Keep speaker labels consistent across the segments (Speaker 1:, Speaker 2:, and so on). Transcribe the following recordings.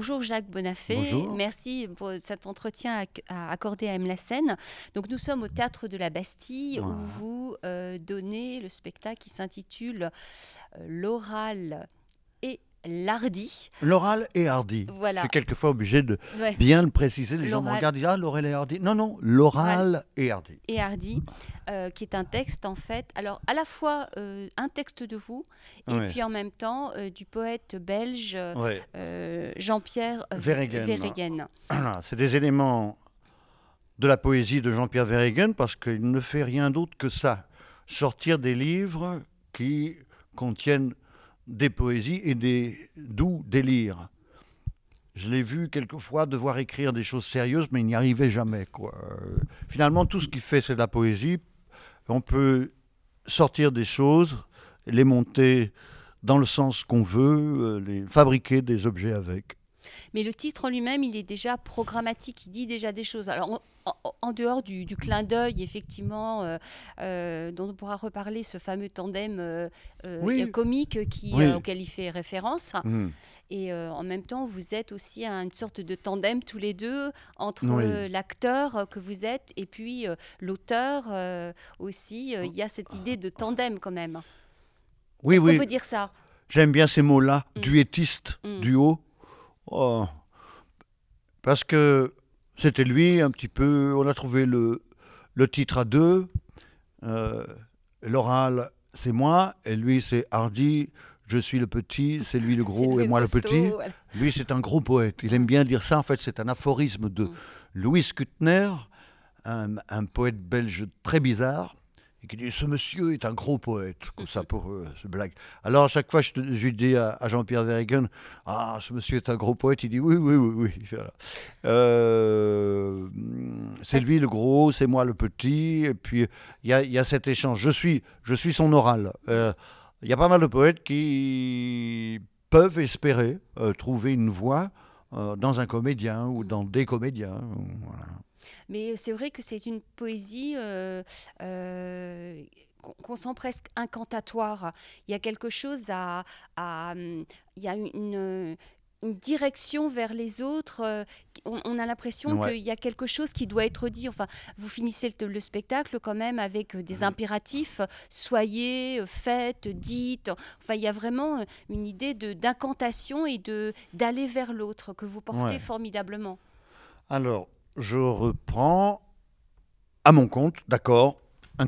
Speaker 1: Bonjour Jacques Bonafé. Merci pour cet entretien accordé à M. Lassène. Donc nous sommes au Théâtre de la Bastille où vous euh, donnez le spectacle qui s'intitule euh, L'oral Lardy.
Speaker 2: L'oral et Hardy. Je suis quelquefois obligé de bien le préciser. Les gens me regardent et disent Ah, Laurel et Hardy. Non, non, l'oral et Hardy. Et Hardy,
Speaker 1: euh, qui est un texte, en fait, alors à la fois euh, un texte de vous, et puis en même temps euh, du poète belge Jean-Pierre Verhegen.
Speaker 2: C'est des éléments de la poésie de Jean-Pierre Verhegen, parce qu'il ne fait rien d'autre que ça sortir des livres qui contiennent des poésies et des doux délires. Je l'ai vu quelquefois devoir écrire des choses sérieuses, mais il n'y arrivait jamais. Quoi. Finalement, tout ce qu'il fait, c'est de la poésie. On peut sortir des choses, les monter dans le sens qu'on veut, euh, les fabriquer des objets avec.
Speaker 1: Mais le titre en lui-même, il est déjà programmatique, il dit déjà des choses. Alors, en, dehors du, clin d'œil, effectivement, euh, euh, dont on pourra reparler, ce fameux tandem euh, comique qui, auquel il fait référence. Mm. Et en même temps, vous êtes aussi à une sorte de tandem tous les deux entre l'acteur que vous êtes et puis l'auteur aussi. Il y a cette idée de tandem quand même. Oui, Est-ce oui. qu'on peut dire ça
Speaker 2: J'aime bien ces mots-là, mm. duettiste, mm. duo, Oh, parce que c'était lui un petit peu. On a trouvé le, le titre à deux. Euh, L'oral, c'est moi, et lui, c'est Hardy. Je suis le petit, c'est lui le gros et moi le petit. Lui, c'est un gros poète. Il aime bien dire ça. En fait, c'est un aphorisme de mm. Louis Kuttner, un, poète belge très bizarre, et qui dit Ce monsieur est un gros poète, comme ça pour euh, blague. Alors à chaque fois, je, lui dis à, Jean-Pierre Verhegen Ah, ce monsieur est un gros poète. Il dit Oui, oui, oui, oui. Euh, c'est lui le gros, c'est moi le petit. Et puis il y, y a, cet échange. Je suis, je suis son oral. Euh, il y a pas mal de poètes qui peuvent espérer trouver une voix dans un comédien ou dans des comédiens. Voilà.
Speaker 1: Mais c'est vrai que c'est une poésie euh, euh, qu'on sent presque incantatoire. Il y a quelque chose à, il y a une, direction vers les autres. Euh, on, a l'impression qu'il y a quelque chose qui doit être dit. Enfin, vous finissez le, spectacle quand même avec des mm-hmm. impératifs soyez, faites, dites. Enfin, il y a vraiment une idée d'incantation et de d'aller vers l'autre que vous portez formidablement.
Speaker 2: Alors, je reprends à mon compte, d'accord, un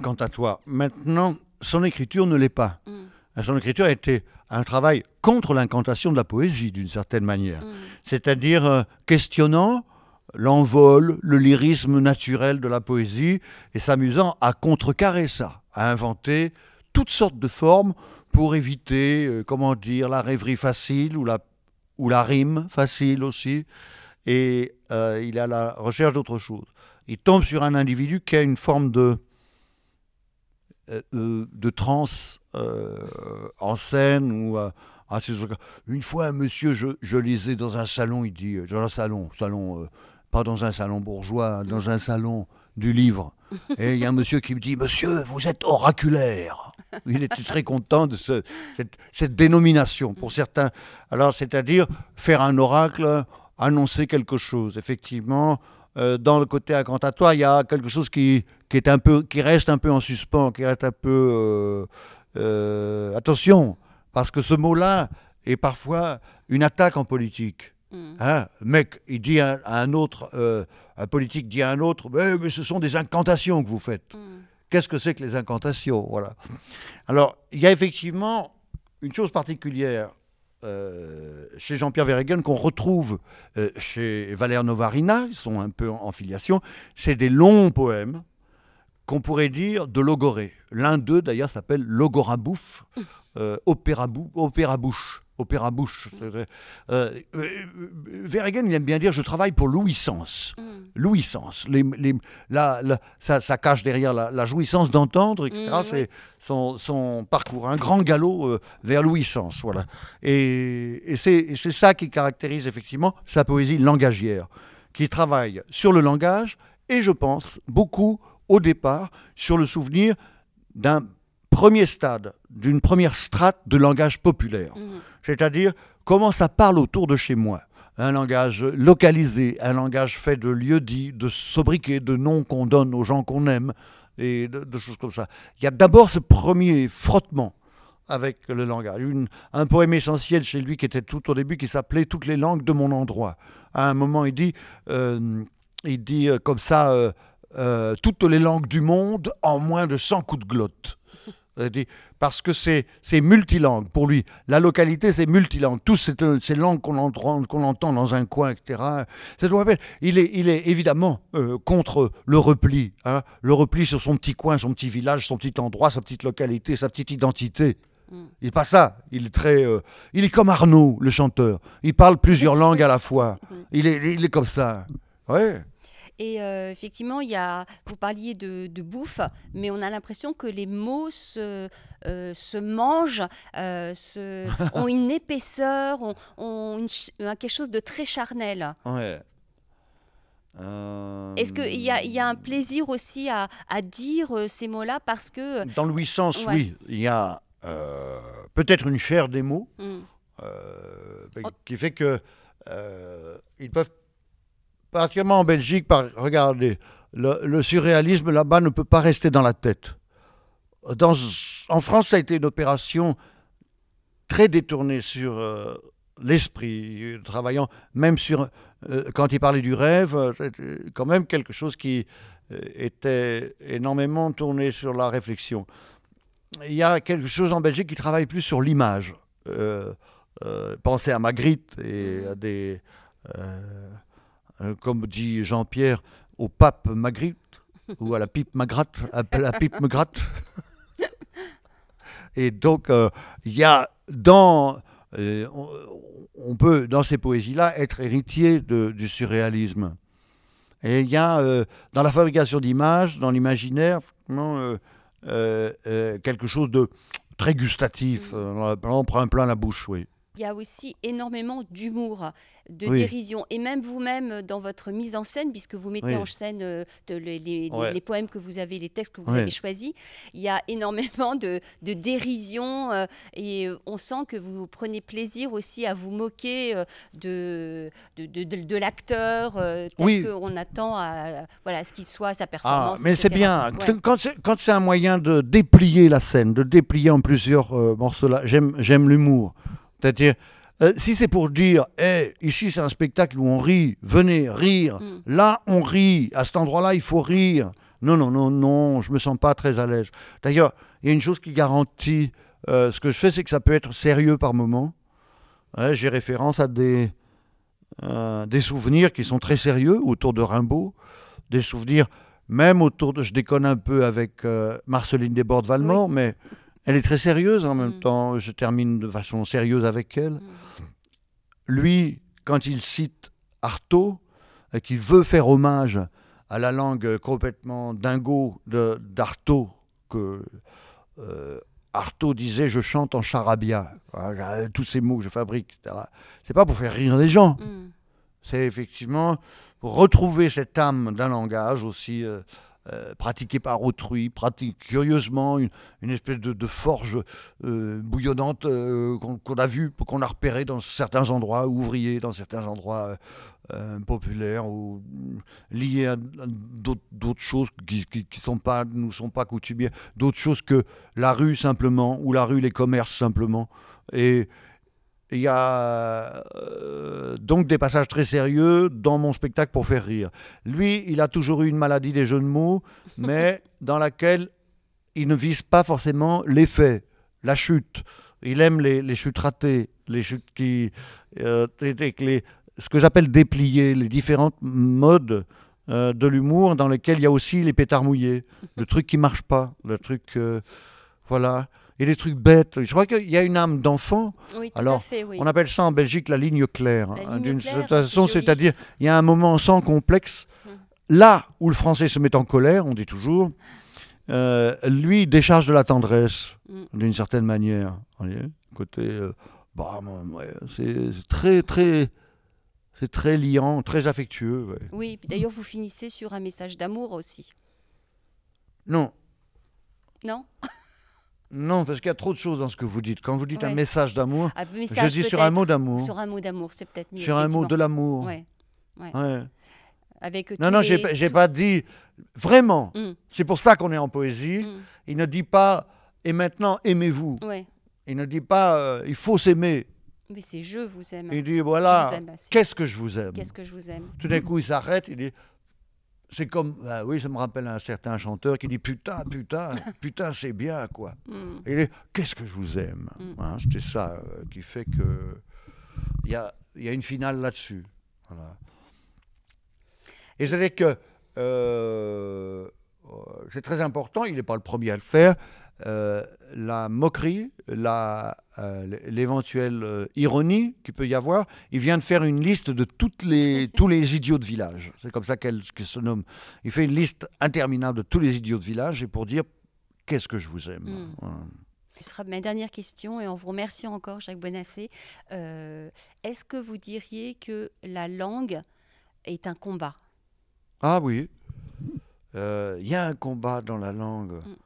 Speaker 2: Maintenant, son écriture ne l'est pas. Mm. Son écriture a été un travail contre l'incantation de la poésie, d'une certaine manière. Mm. C'est-à-dire euh, questionnant l'envol, le lyrisme naturel de la poésie, et s'amusant à contrecarrer ça, à inventer toutes sortes de formes pour éviter, euh, comment dire, la rêverie facile ou la, ou la rime facile aussi et euh, il est à la recherche d'autre chose. Il tombe sur un individu qui a une forme de, euh, euh, de transe en scène ou une fois un monsieur, je, lisais dans un salon, il dit dans un salon, salon pas dans un salon bourgeois, hein, dans un salon du livre. Et il y a un monsieur qui me dit Monsieur, vous êtes oraculaire. Il était très content de cette, cette, dénomination pour certains. Alors, c'est-à-dire faire un oracle annoncer quelque chose. Effectivement, euh, dans le côté incantatoire, il y a quelque chose qui, qui, est un peu, qui reste un peu en suspens, qui reste un peu... Euh, euh, attention, parce que ce mot-là est parfois une attaque en politique. Mm. Hein mec, il dit à, un autre, un politique dit à un autre, eh, mais, ce sont des incantations que vous faites. Mm. Qu'est-ce que c'est que les incantations Voilà. Alors, il y a effectivement une chose particulière euh, chez Jean-Pierre Verhaegen qu'on retrouve euh, chez Valère Novarina, ils sont un peu en, filiation, c'est des longs poèmes qu'on pourrait dire de Logoré. L'un d'eux d'ailleurs s'appelle Logorabouf, mmh. euh, Opéra Bouche opéra bouche. Euh, euh il aime bien dire je travaille pour l'ouissance, mm. l'ouissance. ça, cache derrière la, jouissance d'entendre, etc. Mm, c'est son, parcours, un grand galop euh, vers l'ouissance. Voilà. et c'est ça qui caractérise effectivement sa poésie langagière, qui travaille sur le langage et je pense beaucoup au départ sur le souvenir d'un premier stade d'une première strate de langage populaire. Mhm. C'est-à-dire comment ça parle autour de chez moi. Un langage localisé, un langage fait de lieux dits, de sobriquets, de noms qu'on donne aux gens qu'on aime et de, choses comme ça. Il y a d'abord ce premier frottement avec le langage. un poème essentiel chez lui qui était tout au début, qui s'appelait Toutes les langues de mon endroit. À un moment, il dit, euh, il dit euh, comme ça, euh, toutes les langues du monde en moins de 100 coups de glotte. Parce que c'est multilangue pour lui. La localité, c'est multilangue. Tous ces, langues qu'on entend, qu'on entend, dans un coin, etc. C'est Il est, il est évidemment euh, contre le repli. Hein. le repli sur son petit coin, son petit village, son petit endroit, sa petite localité, sa petite identité. Mm. Il n'est pas ça. Il est très. Euh, il est comme Arnaud, le chanteur. Il parle plusieurs langues à la fois. Mm. Il est, il est comme ça. Ouais.
Speaker 1: Et euh, effectivement, il y a, vous parliez de, bouffe, mais on a l'impression que les mots se, euh, mangent, euh, ont une épaisseur, ont, quelque chose de très charnel.
Speaker 2: Est-ce qu'il y,
Speaker 1: a un plaisir aussi à, dire ces mots-là parce que... Dans
Speaker 2: le oui sens, oui. Il y a peut-être une chair des mots hmm. qui fait que ils peuvent particulièrement en Belgique, par, regardez, le, surréalisme là-bas ne peut pas rester dans la tête. Dans, en France, ça a été une opération très détournée sur euh, l'esprit, travaillant même sur, euh, quand il parlait du rêve, euh, quand même quelque chose qui était énormément tourné sur la réflexion. Il y a quelque chose en Belgique qui travaille plus sur l'image. pensez à Magritte et à des... Euh, comme dit Jean-Pierre, au pape Magritte ou à la pipe Magratte, à la pipe Magratte. Et donc, euh, il y a dans. Euh, on peut, dans ces poésies-là, être héritier du surréalisme. Et il y a, dans la fabrication d'images, dans l'imaginaire, quelque chose de très gustatif. Mm. On prend un plein la bouche, oui.
Speaker 1: Il y a aussi énormément d'humour, de dérision, et même vous-même euh, dans votre mise en scène, puisque vous mettez en scène euh, de, les, poèmes que vous avez, les textes que vous avez choisis, il y a énormément de, dérision, euh, et on sent que vous prenez plaisir aussi à vous moquer de, de, l'acteur, oui. qu'on attend à, voilà, ce qu'il soit, sa ah,
Speaker 2: performance. mais c'est bien, quand c'est un moyen de déplier la scène, de déplier en plusieurs morceaux, j'aime l'humour. C'est-à-dire, euh, si c'est pour dire, hey, eh, ici c'est un spectacle où on rit, venez rire, hmm. là on rit, à cet endroit-là il faut rire. Non, non, non, non, je me sens pas très à l'aise. D'ailleurs, il y a une chose qui garantit euh, ce que je fais, c'est que ça peut être sérieux par moment. J'ai référence à des, euh, des souvenirs qui sont très sérieux autour de Rimbaud, des souvenirs même autour de. Je déconne un peu avec Marceline Desbordes-Valmore, mais elle est très sérieuse en même mm. temps, je termine de façon sérieuse avec elle. Mm. Lui, quand il cite Artaud, et euh, qu'il veut faire hommage à la langue complètement dingo d'Artaud, que euh, Artaud disait Je chante en charabia, tous ces mots que je fabrique, c'est pas pour faire rire les gens. Mm. C'est effectivement pour retrouver cette âme d'un langage aussi. Euh, pratiqué euh, pratiquée par autrui, pratique curieusement une, espèce de, forge euh, bouillonnante euh, qu'on a vue, qu'on a repérée dans certains endroits ouvriers, dans certains endroits populaires ou liés à d'autres choses qui, ne sont pas, nous sont pas coutumières, d'autres choses que la rue simplement ou la rue les commerces simplement et il y a euh, donc des passages très sérieux dans mon spectacle pour faire rire. Lui, il a toujours eu une maladie des jeux de mots, mais dans laquelle il ne vise pas forcément l'effet, la chute. Il aime les, chutes ratées, les chutes qui. Euh, les, ce que j'appelle déplier, les différentes modes euh, de l'humour dans lesquels il y a aussi les pétards mouillés, le truc qui marche pas, le truc. Euh, voilà et des trucs bêtes. Je crois qu'il y a une âme d'enfant. Oui, tout Alors, à fait, on appelle ça en Belgique la ligne claire. Hein, d'une façon, c'est-à-dire, il y a un moment sans complexe. Hum. Là où le français se met en colère, on dit toujours, euh, lui décharge de la tendresse, hum. d'une certaine manière. Côté. Euh, bah, c'est très, très. C'est très liant, très affectueux.
Speaker 1: Oui, d'ailleurs, vous finissez sur un message d'amour aussi. Non. Non
Speaker 2: Non, parce qu'il y a trop de choses dans ce que vous dites. Quand vous dites un message d'amour, je dis sur un mot d'amour. Sur un
Speaker 1: mot d'amour, c'est peut-être mieux. Sur un mot de l'amour. Ouais. Avec non, non, j'ai pas
Speaker 2: dit vraiment. Mm. C'est pour ça qu'on est en poésie. Mm. Il ne dit pas et maintenant aimez-vous. Ouais. Il ne dit pas euh, il faut s'aimer.
Speaker 1: Mais c'est je vous aime. Il dit voilà
Speaker 2: qu'est-ce que je vous aime. Qu'est-ce que
Speaker 1: je vous aime. Tout d'un
Speaker 2: coup il s'arrête, il dit c'est comme, bah oui, ça me rappelle un certain chanteur qui dit putain, putain, putain, c'est bien, quoi. Mm. Et il dit qu'est-ce que je vous aime. Mm. Hein, c'est C'était ça euh, qui fait que il y a, y a, une finale là-dessus. Et c'est vrai que euh, oh, c'est très important. Il n'est pas le premier à le faire. Euh, la moquerie, euh, l'éventuelle euh, ironie qu'il peut y avoir. Il vient de faire une liste de toutes les, tous les idiots de village. C'est comme ça qu'elle se nomme. Il fait une liste interminable de tous les idiots de village et pour dire qu'est-ce que je vous aime. Hmm.
Speaker 1: Ce sera ma dernière question et on vous remercie encore, Jacques Bonassé. Est-ce que vous diriez que la langue est un combat
Speaker 2: Ah oui, il y a un combat dans la langue. Hmm.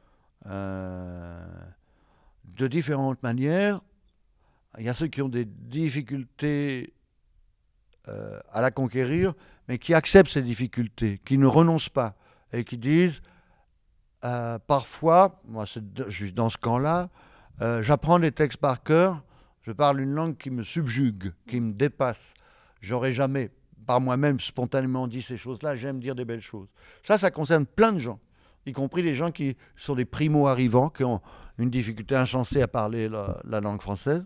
Speaker 2: Euh, de différentes manières. Il y a ceux qui ont des difficultés euh, à la conquérir, mais qui acceptent ces difficultés, qui ne renoncent pas et qui disent euh, parfois, moi je suis dans ce camp-là, j'apprends des textes par cœur, je parle une langue qui me subjugue, qui me dépasse. J'aurais jamais, par moi-même, spontanément dit ces choses-là, j'aime dire des belles choses. Ça, ça concerne plein de gens y compris les gens qui sont des primo-arrivants, qui ont une difficulté insensée à parler la, langue française.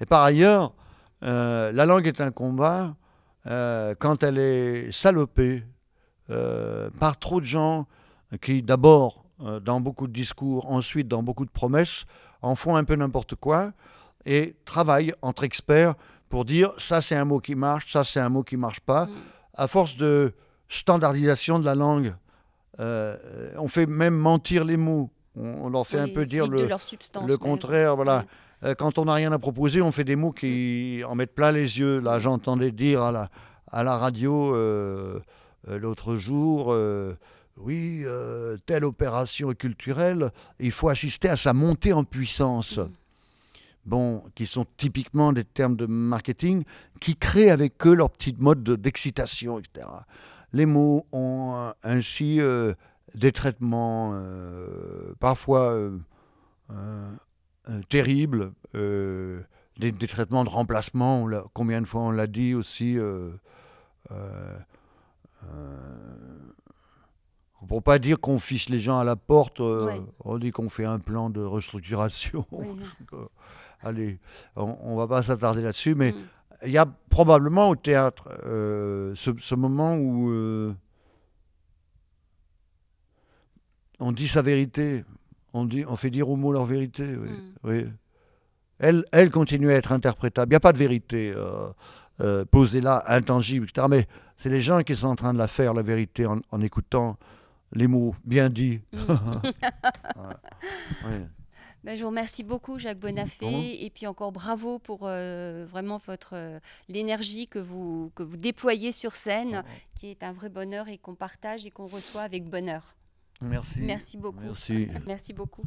Speaker 2: Et par ailleurs, euh, la langue est un combat euh, quand elle est salopée euh, par trop de gens qui, d'abord, dans beaucoup de discours, ensuite dans beaucoup de promesses, en font un peu n'importe quoi et travaillent entre experts pour dire ça c'est un mot qui marche, ça c'est un mot qui marche pas, mm. à force de standardisation de la langue euh, on fait même mentir les mots. On, leur fait un peu dire le, contraire. Voilà. Euh, quand on n'a rien à proposer, on fait des mots qui en mettent plein les yeux. Là, j'entendais dire à la, radio euh, l'autre jour, oui, telle opération culturelle, il faut assister à sa montée en puissance. Mm. Bon, qui sont typiquement des termes de marketing, qui créent avec eux leur petite mode d'excitation, etc les mots ont euh, ainsi euh, des traitements euh, parfois terribles, des, traitements de remplacement, combien de fois on l'a dit aussi, pour pas dire qu'on fiche les gens à la porte, on dit qu'on fait un plan de restructuration. Hein. Allez, on, ne va pas s'attarder là-dessus, mais... Mm. Il y a probablement au théâtre euh, ce, moment où euh, on dit sa vérité, on, dit, on fait dire aux mots leur vérité. Oui, mm. Elle, elle continue à être interprétable. Il n'y a pas de vérité euh, posée là, intangible, etc. Mais c'est les gens qui sont en train de la faire, la vérité, en, écoutant les mots bien dits. Mm.
Speaker 1: Ben, je vous remercie beaucoup, Jacques mmh, Bonafé. Et puis encore bravo pour euh, vraiment votre euh, l'énergie que vous, que vous déployez sur scène, qui est un vrai bonheur et qu'on partage et qu'on reçoit avec bonheur.
Speaker 2: Merci. Merci beaucoup. Merci,
Speaker 1: Merci beaucoup.